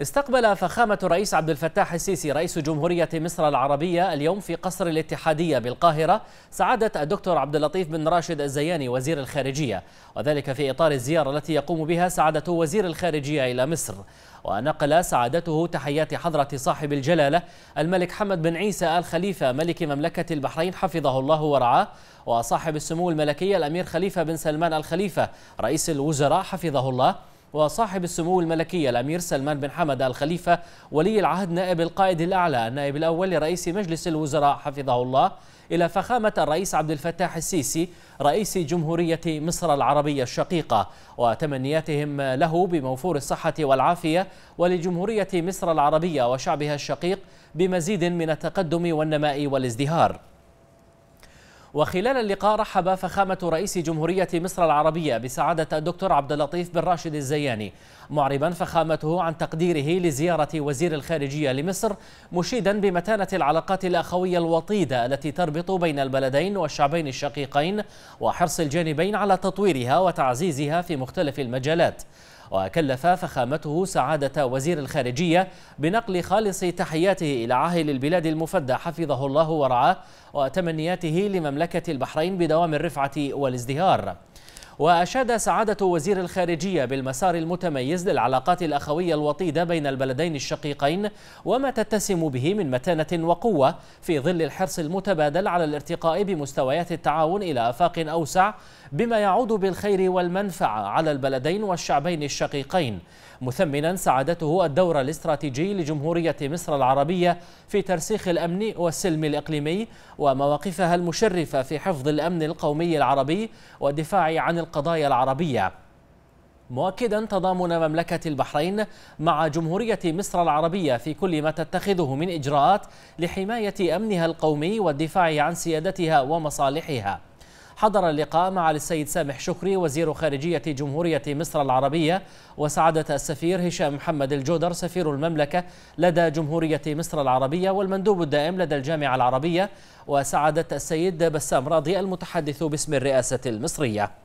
استقبل فخامة الرئيس عبد الفتاح السيسي رئيس جمهورية مصر العربية اليوم في قصر الاتحادية بالقاهرة سعادة الدكتور عبد اللطيف بن راشد الزياني وزير الخارجية وذلك في إطار الزيارة التي يقوم بها سعادة وزير الخارجية إلى مصر ونقل سعادته تحيات حضرة صاحب الجلالة الملك حمد بن عيسى آل خليفة ملك مملكة البحرين حفظه الله ورعاه وصاحب السمو الملكي الأمير خليفة بن سلمان الخليفة رئيس الوزراء حفظه الله وصاحب السمو الملكية الأمير سلمان بن حمد الخليفة ولي العهد نائب القائد الأعلى النائب الأول لرئيس مجلس الوزراء حفظه الله إلى فخامة الرئيس عبد الفتاح السيسي رئيس جمهورية مصر العربية الشقيقة وتمنياتهم له بموفور الصحة والعافية ولجمهورية مصر العربية وشعبها الشقيق بمزيد من التقدم والنماء والازدهار وخلال اللقاء رحب فخامة رئيس جمهورية مصر العربية بسعادة الدكتور عبد اللطيف بن راشد الزياني معربا فخامته عن تقديره لزيارة وزير الخارجية لمصر مشيدا بمتانة العلاقات الأخوية الوطيدة التي تربط بين البلدين والشعبين الشقيقين وحرص الجانبين على تطويرها وتعزيزها في مختلف المجالات وكلف فخامته سعادة وزير الخارجية بنقل خالص تحياته إلى عاهل البلاد المفدى حفظه الله ورعاه وتمنياته لمملكة البحرين بدوام الرفعة والازدهار وأشاد سعادة وزير الخارجية بالمسار المتميز للعلاقات الأخوية الوطيدة بين البلدين الشقيقين وما تتسم به من متانة وقوة في ظل الحرص المتبادل على الارتقاء بمستويات التعاون إلى آفاق أوسع بما يعود بالخير والمنفعة على البلدين والشعبين الشقيقين مثمنا سعادته الدور الاستراتيجي لجمهورية مصر العربية في ترسيخ الأمن والسلم الإقليمي ومواقفها المشرفة في حفظ الأمن القومي العربي والدفاع عن القضايا العربية مؤكدا تضامن مملكة البحرين مع جمهورية مصر العربية في كل ما تتخذه من إجراءات لحماية أمنها القومي والدفاع عن سيادتها ومصالحها حضر اللقاء مع السيد سامح شكري وزير خارجية جمهورية مصر العربية وسعادة السفير هشام محمد الجودر سفير المملكة لدى جمهورية مصر العربية والمندوب الدائم لدى الجامعة العربية وسعادة السيد بسام راضي المتحدث باسم الرئاسة المصرية